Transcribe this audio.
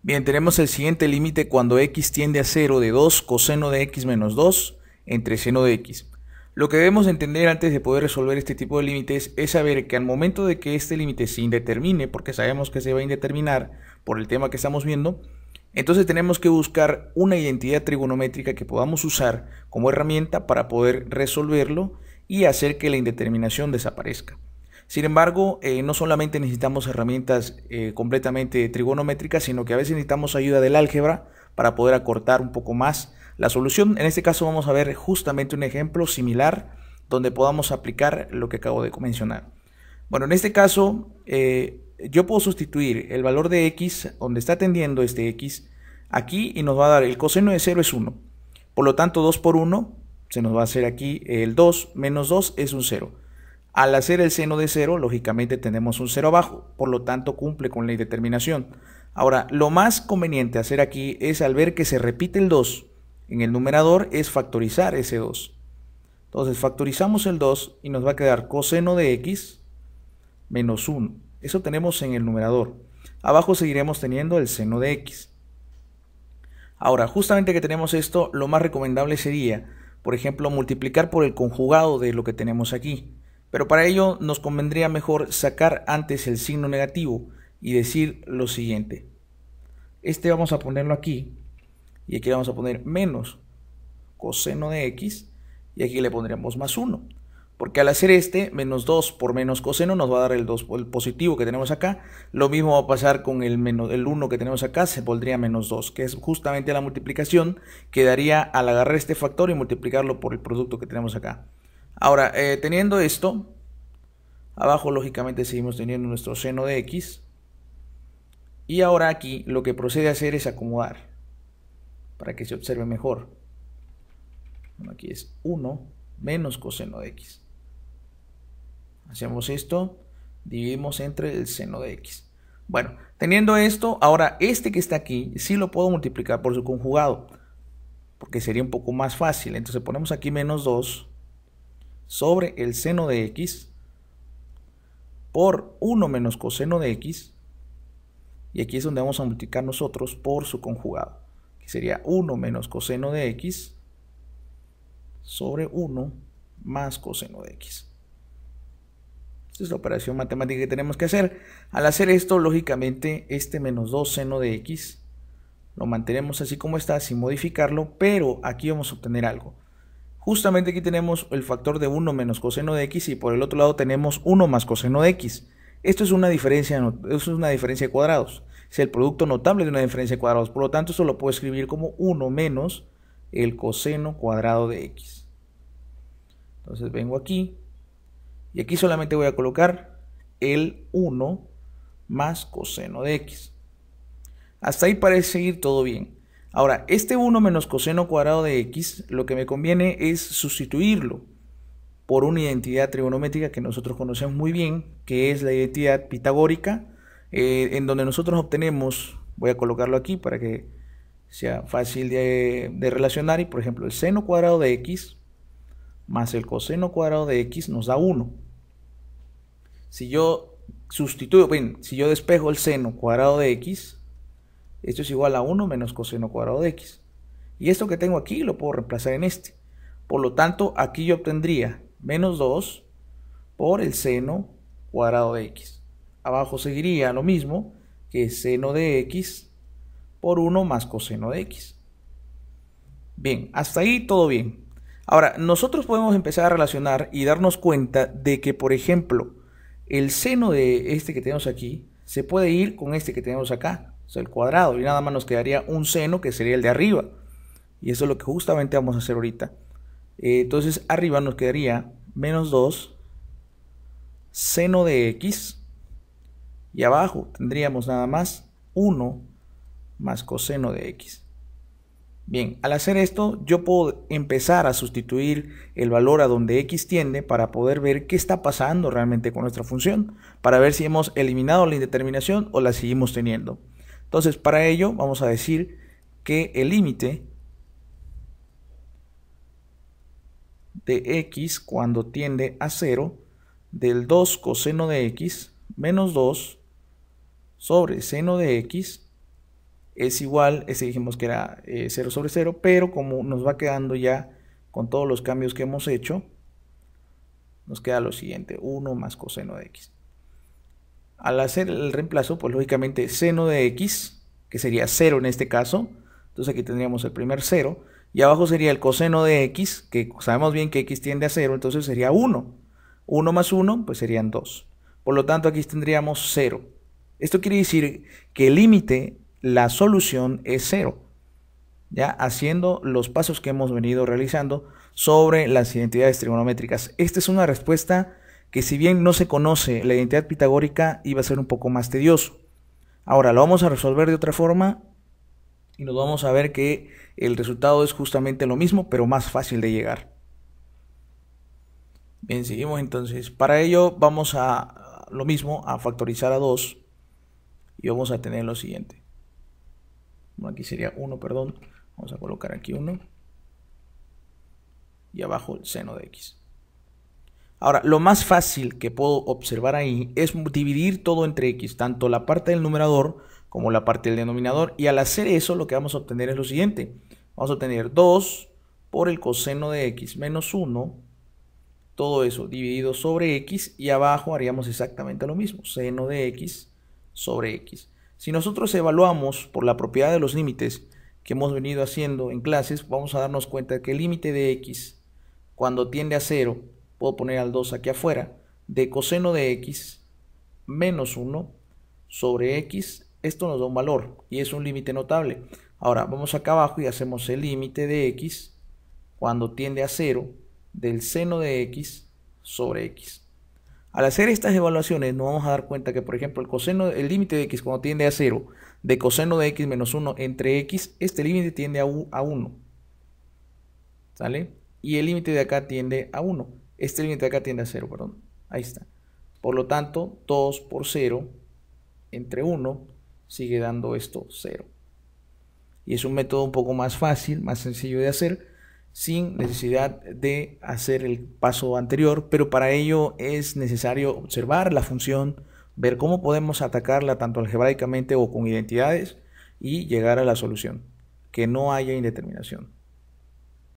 Bien, tenemos el siguiente límite cuando x tiende a 0 de 2 coseno de x menos 2 entre seno de x. Lo que debemos entender antes de poder resolver este tipo de límites es saber que al momento de que este límite se indetermine, porque sabemos que se va a indeterminar por el tema que estamos viendo, entonces tenemos que buscar una identidad trigonométrica que podamos usar como herramienta para poder resolverlo y hacer que la indeterminación desaparezca. Sin embargo, eh, no solamente necesitamos herramientas eh, completamente trigonométricas, sino que a veces necesitamos ayuda del álgebra para poder acortar un poco más la solución. En este caso vamos a ver justamente un ejemplo similar donde podamos aplicar lo que acabo de mencionar. Bueno, en este caso eh, yo puedo sustituir el valor de x, donde está tendiendo este x, aquí y nos va a dar el coseno de 0 es 1. Por lo tanto, 2 por 1 se nos va a hacer aquí el 2 menos 2 es un 0. Al hacer el seno de 0, lógicamente tenemos un 0 abajo, por lo tanto cumple con la indeterminación. Ahora, lo más conveniente hacer aquí es al ver que se repite el 2 en el numerador es factorizar ese 2. Entonces factorizamos el 2 y nos va a quedar coseno de x menos 1. Eso tenemos en el numerador. Abajo seguiremos teniendo el seno de x. Ahora, justamente que tenemos esto, lo más recomendable sería, por ejemplo, multiplicar por el conjugado de lo que tenemos aquí. Pero para ello nos convendría mejor sacar antes el signo negativo y decir lo siguiente. Este vamos a ponerlo aquí y aquí vamos a poner menos coseno de x y aquí le pondríamos más 1. Porque al hacer este, menos 2 por menos coseno nos va a dar el positivo que tenemos acá. Lo mismo va a pasar con el, menos, el 1 que tenemos acá, se pondría menos 2, que es justamente la multiplicación que daría al agarrar este factor y multiplicarlo por el producto que tenemos acá. Ahora, eh, teniendo esto, abajo lógicamente seguimos teniendo nuestro seno de x. Y ahora aquí lo que procede a hacer es acomodar para que se observe mejor. aquí es 1 menos coseno de x. Hacemos esto, dividimos entre el seno de x. Bueno, teniendo esto, ahora este que está aquí, sí lo puedo multiplicar por su conjugado, porque sería un poco más fácil. Entonces ponemos aquí menos 2 sobre el seno de x por 1 menos coseno de x. Y aquí es donde vamos a multiplicar nosotros por su conjugado, que sería 1 menos coseno de x sobre 1 más coseno de x. Esta es la operación matemática que tenemos que hacer. Al hacer esto, lógicamente, este menos 2 seno de x lo mantenemos así como está sin modificarlo, pero aquí vamos a obtener algo. Justamente aquí tenemos el factor de 1 menos coseno de x y por el otro lado tenemos 1 más coseno de x. Esto es una diferencia, es una diferencia de cuadrados. Es el producto notable de una diferencia de cuadrados. Por lo tanto, esto lo puedo escribir como 1 menos el coseno cuadrado de x. Entonces vengo aquí y aquí solamente voy a colocar el 1 más coseno de x. Hasta ahí parece ir todo bien. Ahora, este 1 menos coseno cuadrado de x, lo que me conviene es sustituirlo por una identidad trigonométrica que nosotros conocemos muy bien, que es la identidad pitagórica, eh, en donde nosotros obtenemos, voy a colocarlo aquí para que sea fácil de, relacionar, y por ejemplo, el seno cuadrado de x más el coseno cuadrado de x nos da 1. Si yo sustituyo, bien, si yo despejo el seno cuadrado de x, esto es igual a 1 menos coseno cuadrado de x. Y esto que tengo aquí lo puedo reemplazar en este. Por lo tanto, aquí yo obtendría menos 2 por el seno cuadrado de x. Abajo seguiría lo mismo que seno de x por 1 más coseno de x. Bien, hasta ahí todo bien. Ahora, nosotros podemos empezar a relacionar y darnos cuenta de que, por ejemplo, el seno de este que tenemos aquí se puede ir con este que tenemos acá el cuadrado, y nada más nos quedaría un seno que sería el de arriba. Y eso es lo que justamente vamos a hacer ahorita. Eh, entonces arriba nos quedaría menos 2 seno de x. Y abajo tendríamos nada más 1 más coseno de x. Bien, al hacer esto yo puedo empezar a sustituir el valor a donde x tiende para poder ver qué está pasando realmente con nuestra función, para ver si hemos eliminado la indeterminación o la seguimos teniendo. Entonces, para ello vamos a decir que el límite de x cuando tiende a 0 del 2 coseno de x menos 2 sobre seno de x es igual, ese dijimos que era 0 eh, sobre 0, pero como nos va quedando ya con todos los cambios que hemos hecho, nos queda lo siguiente, 1 más coseno de x. Al hacer el reemplazo, pues lógicamente seno de x, que sería 0 en este caso, entonces aquí tendríamos el primer 0, y abajo sería el coseno de x, que sabemos bien que x tiende a 0, entonces sería 1. 1 más 1, pues serían 2. Por lo tanto, aquí tendríamos 0. Esto quiere decir que el límite, la solución es 0. Ya haciendo los pasos que hemos venido realizando sobre las identidades trigonométricas. Esta es una respuesta que si bien no se conoce la identidad pitagórica, iba a ser un poco más tedioso. Ahora, lo vamos a resolver de otra forma y nos vamos a ver que el resultado es justamente lo mismo, pero más fácil de llegar. Bien, seguimos entonces. Para ello vamos a lo mismo, a factorizar a 2 y vamos a tener lo siguiente. aquí sería 1, perdón. Vamos a colocar aquí 1 y abajo el seno de x. Ahora, lo más fácil que puedo observar ahí es dividir todo entre x, tanto la parte del numerador como la parte del denominador. Y al hacer eso, lo que vamos a obtener es lo siguiente. Vamos a obtener 2 por el coseno de x menos 1, todo eso dividido sobre x, y abajo haríamos exactamente lo mismo, seno de x sobre x. Si nosotros evaluamos por la propiedad de los límites que hemos venido haciendo en clases, vamos a darnos cuenta de que el límite de x, cuando tiende a 0, puedo poner al 2 aquí afuera, de coseno de x menos 1 sobre x, esto nos da un valor y es un límite notable. Ahora vamos acá abajo y hacemos el límite de x cuando tiende a 0 del seno de x sobre x. Al hacer estas evaluaciones nos vamos a dar cuenta que, por ejemplo, el coseno, el límite de x cuando tiende a 0 de coseno de x menos 1 entre x, este límite tiende a, a 1. ¿Sale? Y el límite de acá tiende a 1 este límite acá tiende a 0, perdón. Ahí está. Por lo tanto, 2 por 0 entre 1 sigue dando esto 0. Y es un método un poco más fácil, más sencillo de hacer, sin necesidad de hacer el paso anterior, pero para ello es necesario observar la función, ver cómo podemos atacarla tanto algebraicamente o con identidades y llegar a la solución, que no haya indeterminación.